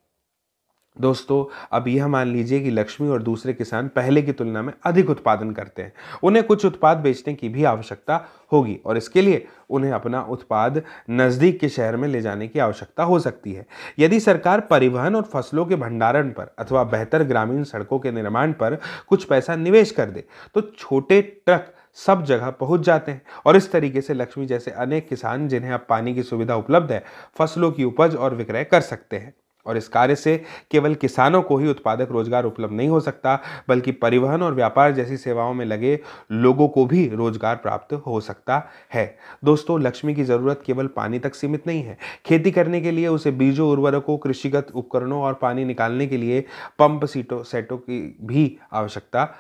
A: दोस्तों अब यह मान लीजिए कि लक्ष्मी और दूसरे किसान पहले की तुलना में अधिक उत्पादन करते हैं उन्हें कुछ उत्पाद बेचने की भी आवश्यकता होगी और इसके लिए उन्हें अपना उत्पाद नज़दीक के शहर में ले जाने की आवश्यकता हो सकती है यदि सरकार परिवहन और फसलों के भंडारण पर अथवा बेहतर ग्रामीण सड़कों के निर्माण पर कुछ पैसा निवेश कर दे तो छोटे ट्रक सब जगह पहुंच जाते हैं और इस तरीके से लक्ष्मी जैसे अनेक किसान जिन्हें अब पानी की सुविधा उपलब्ध है फसलों की उपज और विक्रय कर सकते हैं और इस कार्य से केवल किसानों को ही उत्पादक रोजगार उपलब्ध नहीं हो सकता बल्कि परिवहन और व्यापार जैसी सेवाओं में लगे लोगों को भी रोजगार प्राप्त हो सकता है दोस्तों लक्ष्मी की ज़रूरत केवल पानी तक सीमित नहीं है खेती करने के लिए उसे बीजों उर्वरकों कृषिगत उपकरणों और पानी निकालने के लिए पंप सीटों सेटों की भी आवश्यकता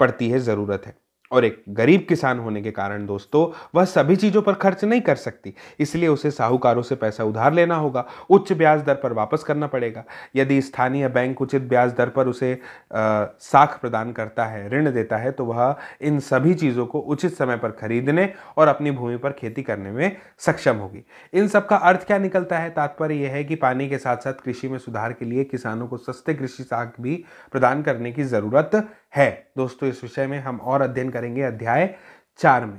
A: पड़ती है ज़रूरत है और एक गरीब किसान होने के कारण दोस्तों वह सभी चीज़ों पर खर्च नहीं कर सकती इसलिए उसे साहूकारों से पैसा उधार लेना होगा उच्च ब्याज दर पर वापस करना पड़ेगा यदि स्थानीय बैंक उचित ब्याज दर पर उसे आ, साख प्रदान करता है ऋण देता है तो वह इन सभी चीज़ों को उचित समय पर खरीदने और अपनी भूमि पर खेती करने में सक्षम होगी इन सब का अर्थ क्या निकलता है तात्पर्य यह है कि पानी के साथ साथ कृषि में सुधार के लिए किसानों को सस्ते कृषि साख भी प्रदान करने की ज़रूरत है दोस्तों इस विषय में हम और अध्ययन करेंगे अध्याय चार में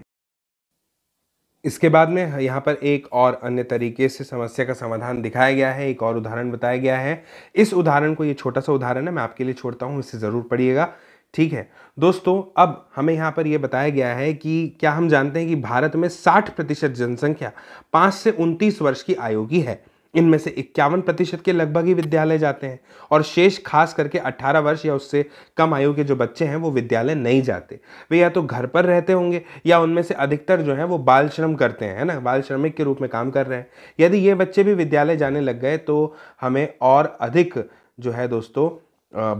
A: इसके बाद में यहाँ पर एक और अन्य तरीके से समस्या का समाधान दिखाया गया है एक और उदाहरण बताया गया है इस उदाहरण को ये छोटा सा उदाहरण है मैं आपके लिए छोड़ता हूँ इसे ज़रूर पढ़िएगा ठीक है दोस्तों अब हमें यहाँ पर यह बताया गया है कि क्या हम जानते हैं कि भारत में 60 प्रतिशत जनसंख्या 5 से 29 वर्ष की आयु की है इनमें से इक्यावन प्रतिशत के लगभग ही विद्यालय जाते हैं और शेष खास करके 18 वर्ष या उससे कम आयु के जो बच्चे हैं वो विद्यालय नहीं जाते वे या तो घर पर रहते होंगे या उनमें से अधिकतर जो है वो बाल श्रम करते हैं है ना बाल श्रमिक के रूप में काम कर रहे हैं यदि ये बच्चे भी विद्यालय जाने लग गए तो हमें और अधिक जो है दोस्तों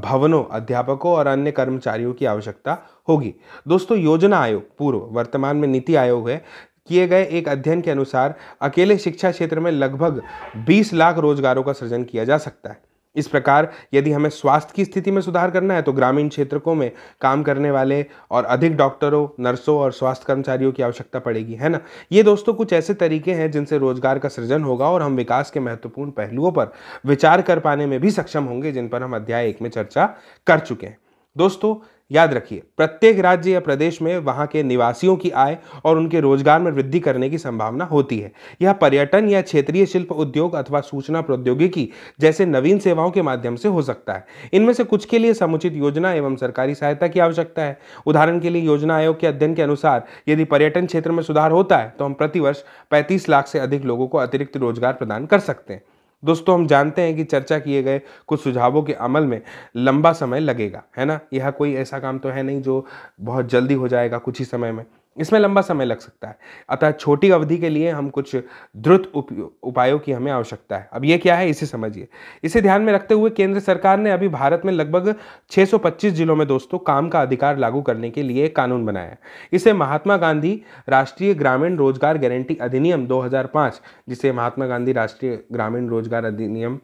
A: भवनों अध्यापकों और अन्य कर्मचारियों की आवश्यकता होगी दोस्तों योजना आयोग पूर्व वर्तमान में नीति आयोग है किए गए एक अध्ययन के अनुसार अकेले शिक्षा क्षेत्र में लगभग 20 लाख रोजगारों का सृजन किया जा सकता है इस प्रकार यदि हमें स्वास्थ्य की स्थिति में सुधार करना है तो ग्रामीण क्षेत्रों में काम करने वाले और अधिक डॉक्टरों नर्सों और स्वास्थ्य कर्मचारियों की आवश्यकता पड़ेगी है ना ये दोस्तों कुछ ऐसे तरीके हैं जिनसे रोजगार का सृजन होगा और हम विकास के महत्वपूर्ण पहलुओं पर विचार कर पाने में भी सक्षम होंगे जिन पर हम अध्याय एक में चर्चा कर चुके हैं दोस्तों याद रखिए प्रत्येक राज्य या प्रदेश में वहाँ के निवासियों की आय और उनके रोजगार में वृद्धि करने की संभावना होती है यह पर्यटन या क्षेत्रीय शिल्प उद्योग अथवा सूचना प्रौद्योगिकी जैसे नवीन सेवाओं के माध्यम से हो सकता है इनमें से कुछ के लिए समुचित योजना एवं सरकारी सहायता की आवश्यकता है उदाहरण के लिए योजना आयोग के अध्ययन के अनुसार यदि पर्यटन क्षेत्र में सुधार होता है तो हम प्रतिवर्ष पैंतीस लाख से अधिक लोगों को अतिरिक्त रोजगार प्रदान कर सकते हैं दोस्तों हम जानते हैं कि चर्चा किए गए कुछ सुझावों के अमल में लंबा समय लगेगा है ना यह कोई ऐसा काम तो है नहीं जो बहुत जल्दी हो जाएगा कुछ ही समय में इसमें लंबा समय लग सकता है अतः छोटी अवधि के लिए हम कुछ द्रुत उपायों की हमें आवश्यकता है अब ये क्या है इसे समझिए इसे ध्यान में रखते हुए केंद्र सरकार ने अभी भारत में लगभग 625 जिलों में दोस्तों काम का अधिकार लागू करने के लिए कानून बनाया इसे महात्मा गांधी राष्ट्रीय ग्रामीण रोजगार गारंटी अधिनियम दो जिसे महात्मा गांधी राष्ट्रीय ग्रामीण रोजगार अधिनियम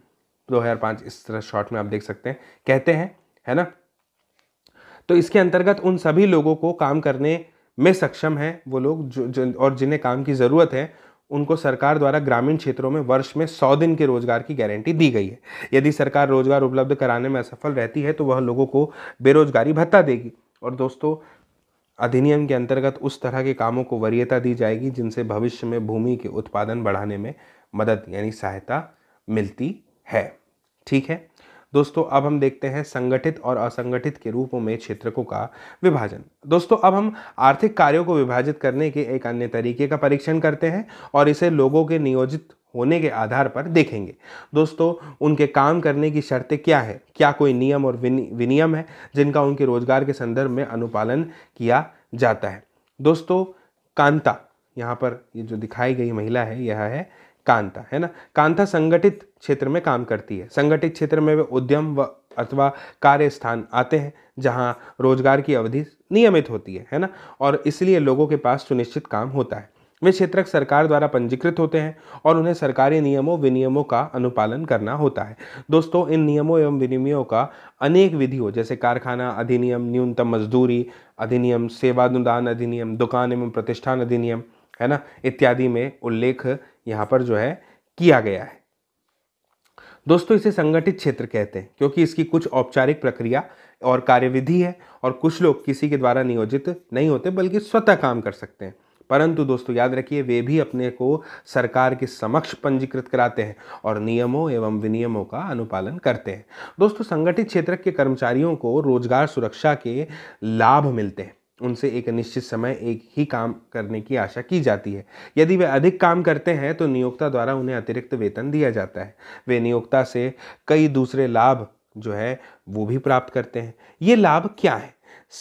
A: दो इस तरह शॉर्ट में आप देख सकते हैं कहते हैं है ना तो इसके अंतर्गत उन सभी लोगों को काम करने में सक्षम हैं वो लोग जो, जो और जिन्हें काम की ज़रूरत है उनको सरकार द्वारा ग्रामीण क्षेत्रों में वर्ष में सौ दिन के रोजगार की गारंटी दी गई है यदि सरकार रोजगार उपलब्ध कराने में असफल रहती है तो वह लोगों को बेरोजगारी भत्ता देगी और दोस्तों अधिनियम के अंतर्गत उस तरह के कामों को वरीयता दी जाएगी जिनसे भविष्य में भूमि के उत्पादन बढ़ाने में मदद यानी सहायता मिलती है ठीक है दोस्तों अब हम देखते हैं संगठित और असंगठित के रूपों में क्षेत्रकों का विभाजन दोस्तों अब हम आर्थिक कार्यों को विभाजित करने के एक अन्य तरीके का परीक्षण करते हैं और इसे लोगों के नियोजित होने के आधार पर देखेंगे दोस्तों उनके काम करने की शर्तें क्या हैं क्या कोई नियम और विनियम है जिनका उनके रोजगार के संदर्भ में अनुपालन किया जाता है दोस्तों कांता यहाँ पर ये जो दिखाई गई महिला है यह है कांता है ना कांता संगठित क्षेत्र में काम करती है संगठित क्षेत्र में वे उद्यम व अथवा कार्य स्थान आते हैं जहाँ रोजगार की अवधि नियमित होती है है ना और इसलिए लोगों के पास सुनिश्चित काम होता है वे क्षेत्रक सरकार द्वारा पंजीकृत होते हैं और उन्हें सरकारी नियमों विनियमों का अनुपालन करना होता है दोस्तों इन नियमों एवं विनियमों का अनेक विधियों जैसे कारखाना अधिनियम न्यूनतम मजदूरी अधिनियम सेवानुदान अधिनियम दुकान एवं प्रतिष्ठान अधिनियम है ना इत्यादि में उल्लेख यहाँ पर जो है किया गया है दोस्तों इसे संगठित क्षेत्र कहते हैं क्योंकि इसकी कुछ औपचारिक प्रक्रिया और कार्यविधि है और कुछ लोग किसी के द्वारा नियोजित नहीं होते बल्कि स्वतः काम कर सकते हैं परंतु दोस्तों याद रखिए वे भी अपने को सरकार के समक्ष पंजीकृत कराते हैं और नियमों एवं विनियमों का अनुपालन करते हैं दोस्तों संगठित क्षेत्र के कर्मचारियों को रोजगार सुरक्षा के लाभ मिलते हैं उनसे एक निश्चित समय एक ही काम करने की आशा की जाती है यदि वे अधिक काम करते हैं तो नियोक्ता द्वारा उन्हें अतिरिक्त वेतन दिया जाता है वे नियोक्ता से कई दूसरे लाभ जो है वो भी प्राप्त करते हैं ये लाभ क्या है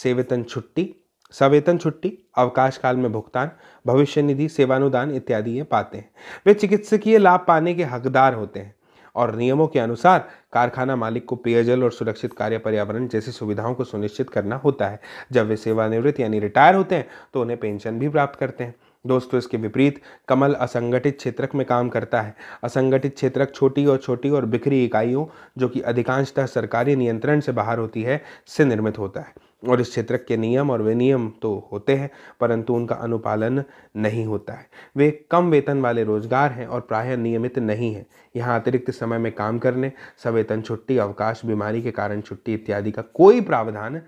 A: सेवेतन छुट्टी सवेतन छुट्टी अवकाश काल में भुगतान भविष्य निधि सेवानुदान इत्यादि ये पाते हैं वे चिकित्सकीय लाभ पाने के हकदार होते हैं और नियमों के अनुसार कारखाना मालिक को पेयजल और सुरक्षित कार्य पर्यावरण जैसी सुविधाओं को सुनिश्चित करना होता है जब वे सेवानिवृत्त यानी रिटायर होते हैं तो उन्हें पेंशन भी प्राप्त करते हैं दोस्तों इसके विपरीत कमल असंगठित क्षेत्रक में काम करता है असंगठित क्षेत्रक छोटी और छोटी और बिखरी इकाइयों जो कि अधिकांशतः सरकारी नियंत्रण से बाहर होती है से निर्मित होता है और इस क्षेत्र के नियम और विनियम तो होते हैं परंतु उनका अनुपालन नहीं होता है वे कम वेतन वाले रोजगार हैं और प्रायः नियमित नहीं हैं यहाँ अतिरिक्त समय में काम करने सवेतन छुट्टी अवकाश बीमारी के कारण छुट्टी इत्यादि का कोई प्रावधान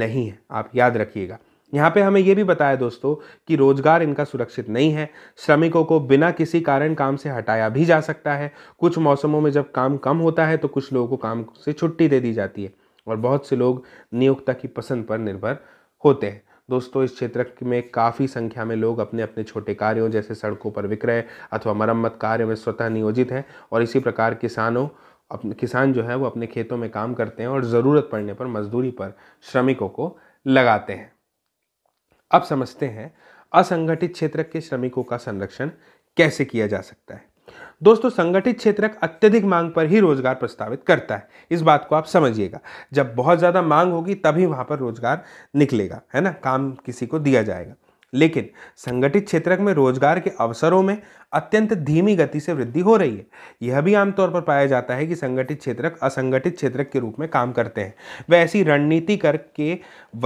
A: नहीं है आप याद रखिएगा यहाँ पे हमें ये भी बताया दोस्तों कि रोजगार इनका सुरक्षित नहीं है श्रमिकों को बिना किसी कारण काम से हटाया भी जा सकता है कुछ मौसमों में जब काम कम होता है तो कुछ लोगों को काम से छुट्टी दे दी जाती है और बहुत से लोग नियोक्ता की पसंद पर निर्भर होते हैं दोस्तों इस क्षेत्र में काफ़ी संख्या में लोग अपने अपने छोटे कार्यों जैसे सड़कों पर विक्रय अथवा मरम्मत कार्य में स्वतः नियोजित हैं और इसी प्रकार किसानों अपने किसान जो है वो अपने खेतों में काम करते हैं और ज़रूरत पड़ने पर मजदूरी पर श्रमिकों को लगाते हैं अब समझते हैं असंगठित क्षेत्र के श्रमिकों का संरक्षण कैसे किया जा सकता है दोस्तों संगठित क्षेत्र अत्यधिक मांग पर ही रोजगार प्रस्तावित करता है इस बात को आप समझिएगा जब बहुत ज़्यादा मांग होगी तभी वहाँ पर रोजगार निकलेगा है ना काम किसी को दिया जाएगा लेकिन संगठित क्षेत्र में रोजगार के अवसरों में अत्यंत धीमी गति से वृद्धि हो रही है यह भी आमतौर पर पाया जाता है कि संगठित क्षेत्र असंगठित क्षेत्र के रूप में काम करते हैं वे ऐसी रणनीति करके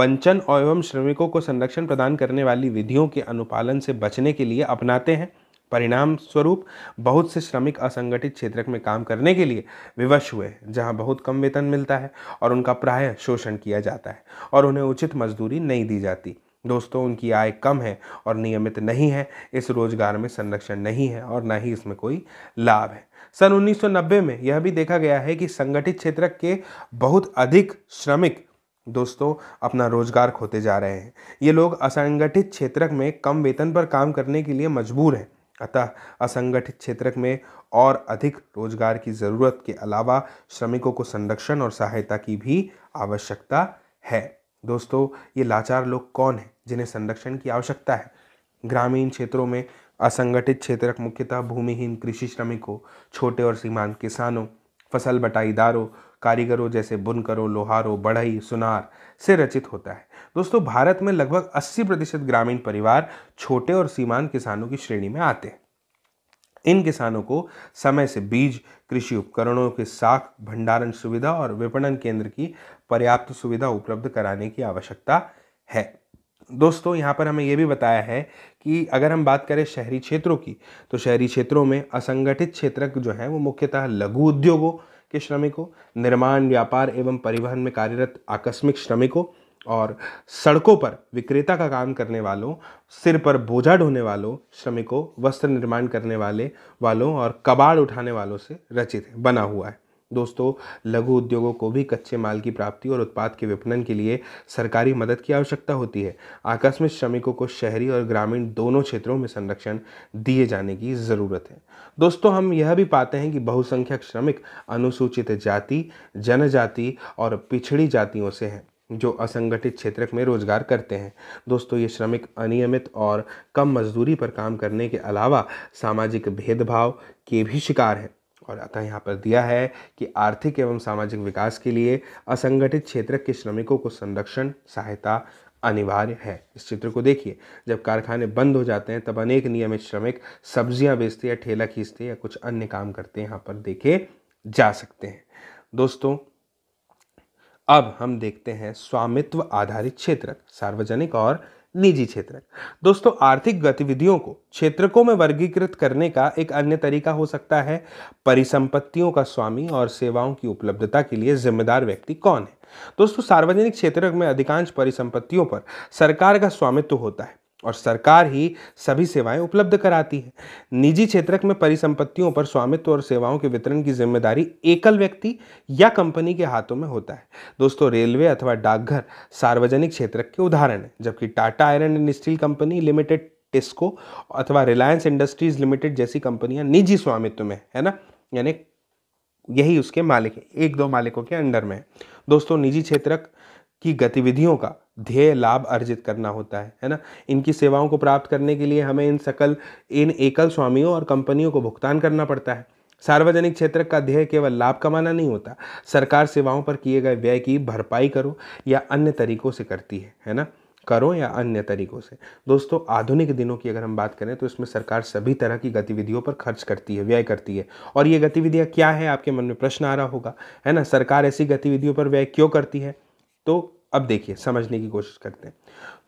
A: वंचन एवं श्रमिकों को संरक्षण प्रदान करने वाली विधियों के अनुपालन से बचने के लिए अपनाते हैं परिणाम स्वरूप बहुत से श्रमिक असंगठित क्षेत्र में काम करने के लिए विवश हुए जहां बहुत कम वेतन मिलता है और उनका प्राय शोषण किया जाता है और उन्हें उचित मजदूरी नहीं दी जाती दोस्तों उनकी आय कम है और नियमित नहीं है इस रोजगार में संरक्षण नहीं है और ना ही इसमें कोई लाभ है सन 1990 में यह भी देखा गया है कि संगठित क्षेत्र के बहुत अधिक श्रमिक दोस्तों अपना रोजगार खोते जा रहे हैं ये लोग असंगठित क्षेत्र में कम वेतन पर काम करने के लिए मजबूर हैं अतः असंगठित क्षेत्र में और अधिक रोजगार की ज़रूरत के अलावा श्रमिकों को संरक्षण और सहायता की भी आवश्यकता है दोस्तों ये लाचार लोग कौन हैं जिन्हें संरक्षण की आवश्यकता है ग्रामीण क्षेत्रों में असंगठित क्षेत्र मुख्यतः भूमिहीन कृषि श्रमिकों छोटे और सीमांत किसानों फसल बटाईदारों कारीगरों जैसे बुनकरों लोहारों बढ़ई सुनार से रचित होता है दोस्तों भारत में लगभग 80 प्रतिशत ग्रामीण परिवार छोटे और सीमांत किसानों की श्रेणी में आते हैं इन किसानों को समय से बीज कृषि उपकरणों के साख भंडारण सुविधा और विपणन केंद्र की पर्याप्त सुविधा उपलब्ध कराने की आवश्यकता है दोस्तों यहाँ पर हमें यह भी बताया है कि अगर हम बात करें शहरी क्षेत्रों की तो शहरी क्षेत्रों में असंगठित क्षेत्र जो हैं वो मुख्यतः लघु उद्योगों के श्रमिकों निर्माण व्यापार एवं परिवहन में कार्यरत आकस्मिक श्रमिकों और सड़कों पर विक्रेता का काम करने वालों सिर पर बोझा ढोने वालों श्रमिकों वस्त्र निर्माण करने वाले वालों और कबाड़ उठाने वालों से रचित है बना हुआ है दोस्तों लघु उद्योगों को भी कच्चे माल की प्राप्ति और उत्पाद के विपणन के लिए सरकारी मदद की आवश्यकता होती है आकस्मिक श्रमिकों को शहरी और ग्रामीण दोनों क्षेत्रों में संरक्षण दिए जाने की ज़रूरत है दोस्तों हम यह भी पाते हैं कि बहुसंख्यक श्रमिक अनुसूचित जाति जनजाति और पिछड़ी जातियों से हैं जो असंगठित क्षेत्र में रोजगार करते हैं दोस्तों ये श्रमिक अनियमित और कम मजदूरी पर काम करने के अलावा सामाजिक भेदभाव के भी शिकार हैं और अतः यहाँ पर दिया है कि आर्थिक एवं सामाजिक विकास के लिए असंगठित क्षेत्र के श्रमिकों को संरक्षण सहायता अनिवार्य है इस चित्र को देखिए जब कारखाने बंद हो जाते हैं तब अनेक नियमित श्रमिक सब्जियां बेचते या ठेला खींचते या कुछ अन्य काम करते यहाँ पर देखे जा सकते हैं दोस्तों अब हम देखते हैं स्वामित्व आधारित क्षेत्र सार्वजनिक और निजी क्षेत्र दोस्तों आर्थिक गतिविधियों को क्षेत्रकों में वर्गीकृत करने का एक अन्य तरीका हो सकता है परिसंपत्तियों का स्वामी और सेवाओं की उपलब्धता के लिए जिम्मेदार व्यक्ति कौन है दोस्तों सार्वजनिक क्षेत्र में अधिकांश परिसंपत्तियों पर सरकार का स्वामित्व होता है और सरकार ही सभी सेवाएं उपलब्ध कराती है निजी क्षेत्र में परिसंपत्तियों पर स्वामित्व और सेवाओं के वितरण की जिम्मेदारी एकल व्यक्ति या कंपनी के हाथों में होता है दोस्तों रेलवे अथवा डाकघर सार्वजनिक क्षेत्र के उदाहरण हैं जबकि Tata Iron and Steel Company Limited TISCO अथवा रिलायंस इंडस्ट्रीज लिमिटेड जैसी कंपनियां निजी स्वामित्व में है ना यानी यही उसके मालिक है एक दो मालिकों के अंडर में है दोस्तों निजी क्षेत्र की गतिविधियों का ध्येय लाभ अर्जित करना होता है है ना इनकी सेवाओं को प्राप्त करने के लिए हमें इन सकल इन एकल स्वामियों और कंपनियों को भुगतान करना पड़ता है सार्वजनिक क्षेत्र का ध्येय केवल लाभ कमाना नहीं होता सरकार सेवाओं पर किए गए व्यय की भरपाई करो या अन्य तरीकों से करती है है ना करो या अन्य तरीकों से दोस्तों आधुनिक दिनों की अगर हम बात करें तो इसमें सरकार सभी तरह की गतिविधियों पर खर्च करती है व्यय करती है और ये गतिविधियाँ क्या है आपके मन में प्रश्न आ रहा होगा है ना सरकार ऐसी गतिविधियों पर व्यय क्यों करती है तो अब देखिए समझने की कोशिश करते हैं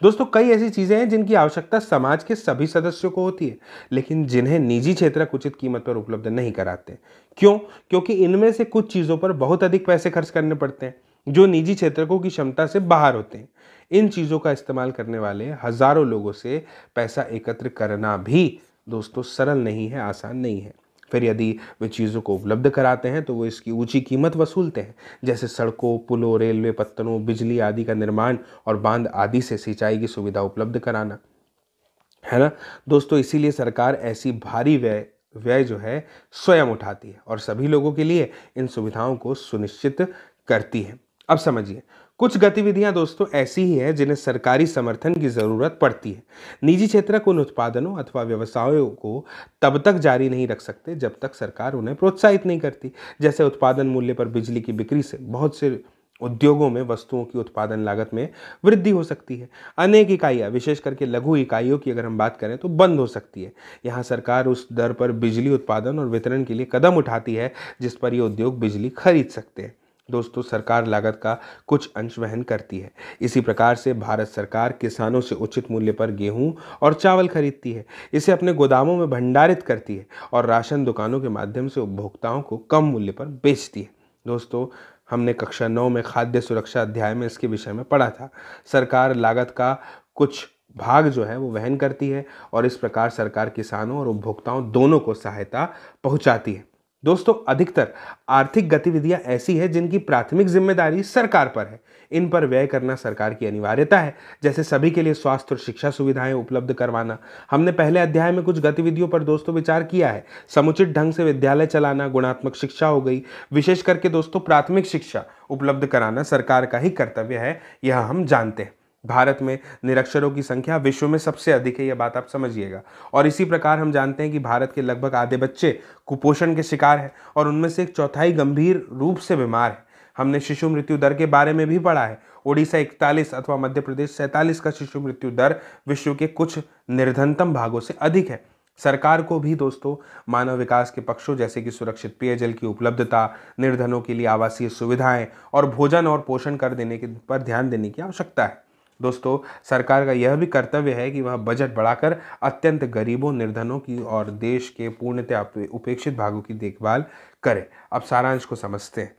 A: दोस्तों कई ऐसी चीज़ें हैं जिनकी आवश्यकता समाज के सभी सदस्यों को होती है लेकिन जिन्हें निजी क्षेत्र उचित कीमत पर उपलब्ध नहीं कराते क्यों क्योंकि इनमें से कुछ चीज़ों पर बहुत अधिक पैसे खर्च करने पड़ते हैं जो निजी क्षेत्रकों की क्षमता से बाहर होते हैं इन चीज़ों का इस्तेमाल करने वाले हज़ारों लोगों से पैसा एकत्र करना भी दोस्तों सरल नहीं है आसान नहीं है फिर यदि वे चीज़ों को उपलब्ध कराते हैं तो वो इसकी ऊंची कीमत वसूलते हैं जैसे सड़कों पुलों रेलवे पत्तनों बिजली आदि का निर्माण और बांध आदि से सिंचाई की सुविधा उपलब्ध कराना है ना दोस्तों इसीलिए सरकार ऐसी भारी व्यय व्यय जो है स्वयं उठाती है और सभी लोगों के लिए इन सुविधाओं को सुनिश्चित करती है अब समझिए कुछ गतिविधियां दोस्तों ऐसी ही हैं जिन्हें सरकारी समर्थन की ज़रूरत पड़ती है निजी क्षेत्र उन उत्पादनों अथवा व्यवसायों को तब तक जारी नहीं रख सकते जब तक सरकार उन्हें प्रोत्साहित नहीं करती जैसे उत्पादन मूल्य पर बिजली की बिक्री से बहुत से उद्योगों में वस्तुओं की उत्पादन लागत में वृद्धि हो सकती है अनेक इकाइयाँ विशेष करके लघु इकाइयों की अगर हम बात करें तो बंद हो सकती है यहाँ सरकार उस दर पर बिजली उत्पादन और वितरण के लिए कदम उठाती है जिस पर ये उद्योग बिजली खरीद सकते हैं दोस्तों सरकार लागत का कुछ अंश वहन करती है इसी प्रकार से भारत सरकार किसानों से उचित मूल्य पर गेहूं और चावल खरीदती है इसे अपने गोदामों में भंडारित करती है और राशन दुकानों के माध्यम से उपभोक्ताओं को कम मूल्य पर बेचती है दोस्तों हमने कक्षा नौ में खाद्य सुरक्षा अध्याय में इसके विषय में पढ़ा था सरकार लागत का कुछ भाग जो है वो वहन करती है और इस प्रकार सरकार किसानों और उपभोक्ताओं दोनों को सहायता पहुंचाती है दोस्तों अधिकतर आर्थिक गतिविधियां ऐसी हैं जिनकी प्राथमिक जिम्मेदारी सरकार पर है इन पर व्यय करना सरकार की अनिवार्यता है जैसे सभी के लिए स्वास्थ्य और शिक्षा सुविधाएं उपलब्ध करवाना हमने पहले अध्याय में कुछ गतिविधियों पर दोस्तों विचार किया है समुचित ढंग से विद्यालय चलाना गुणात्मक शिक्षा हो गई विशेष करके दोस्तों प्राथमिक शिक्षा उपलब्ध कराना सरकार का ही कर्तव्य है यह हम जानते हैं भारत में निरक्षरों की संख्या विश्व में सबसे अधिक है यह बात आप समझिएगा और इसी प्रकार हम जानते हैं कि भारत के लगभग आधे बच्चे कुपोषण के शिकार हैं और उनमें से एक चौथाई गंभीर रूप से बीमार है हमने शिशु मृत्यु दर के बारे में भी पढ़ा है ओडिशा इकतालीस अथवा मध्य प्रदेश सैंतालीस का शिशु मृत्यु दर विश्व के कुछ निर्धनतम भागों से अधिक है सरकार को भी दोस्तों मानव विकास के पक्षों जैसे कि सुरक्षित पेयजल की उपलब्धता निर्धनों के लिए आवासीय सुविधाएं और भोजन और पोषण कर देने के पर ध्यान देने की आवश्यकता है दोस्तों सरकार का यह भी कर्तव्य है कि वह बजट बढ़ाकर अत्यंत गरीबों निर्धनों की और देश के पूर्णतया उपेक्षित भागों की देखभाल करें अब सारांश को समझते हैं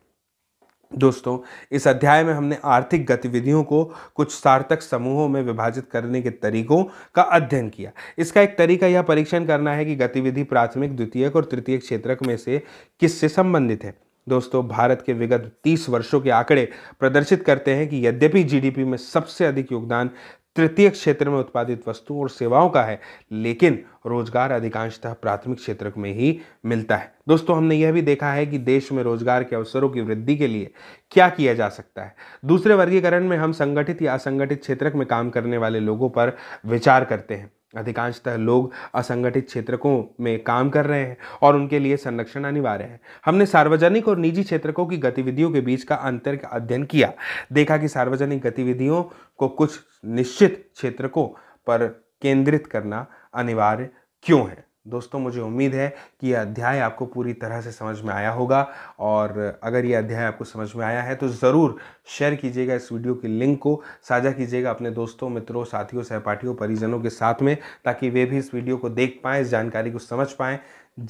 A: दोस्तों इस अध्याय में हमने आर्थिक गतिविधियों को कुछ सार्थक समूहों में विभाजित करने के तरीकों का अध्ययन किया इसका एक तरीका यह परीक्षण करना है कि गतिविधि प्राथमिक द्वितीयक और तृतीयक क्षेत्रक में से किससे संबंधित है दोस्तों भारत के विगत 30 वर्षों के आंकड़े प्रदर्शित करते हैं कि यद्यपि जीडीपी में सबसे अधिक योगदान तृतीय क्षेत्र में उत्पादित वस्तुओं और सेवाओं का है लेकिन रोजगार अधिकांशतः प्राथमिक क्षेत्र में ही मिलता है दोस्तों हमने यह भी देखा है कि देश में रोजगार के अवसरों की वृद्धि के लिए क्या किया जा सकता है दूसरे वर्गीकरण में हम संगठित या असंगठित क्षेत्र में काम करने वाले लोगों पर विचार करते हैं अधिकांशतः लोग असंगठित क्षेत्रकों में काम कर रहे हैं और उनके लिए संरक्षण अनिवार्य है हमने सार्वजनिक और निजी क्षेत्रकों की गतिविधियों के बीच का अंतर का अध्ययन किया देखा कि सार्वजनिक गतिविधियों को कुछ निश्चित क्षेत्रकों पर केंद्रित करना अनिवार्य क्यों है दोस्तों मुझे उम्मीद है कि यह अध्याय आपको पूरी तरह से समझ में आया होगा और अगर यह अध्याय आपको समझ में आया है तो ज़रूर शेयर कीजिएगा इस वीडियो की लिंक को साझा कीजिएगा अपने दोस्तों मित्रों साथियों सहपाठियों परिजनों के साथ में ताकि वे भी इस वीडियो को देख पाएँ इस जानकारी को समझ पाएँ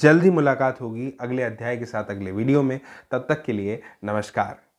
A: जल्द ही मुलाकात होगी अगले अध्याय के साथ अगले वीडियो में तब तक के लिए नमस्कार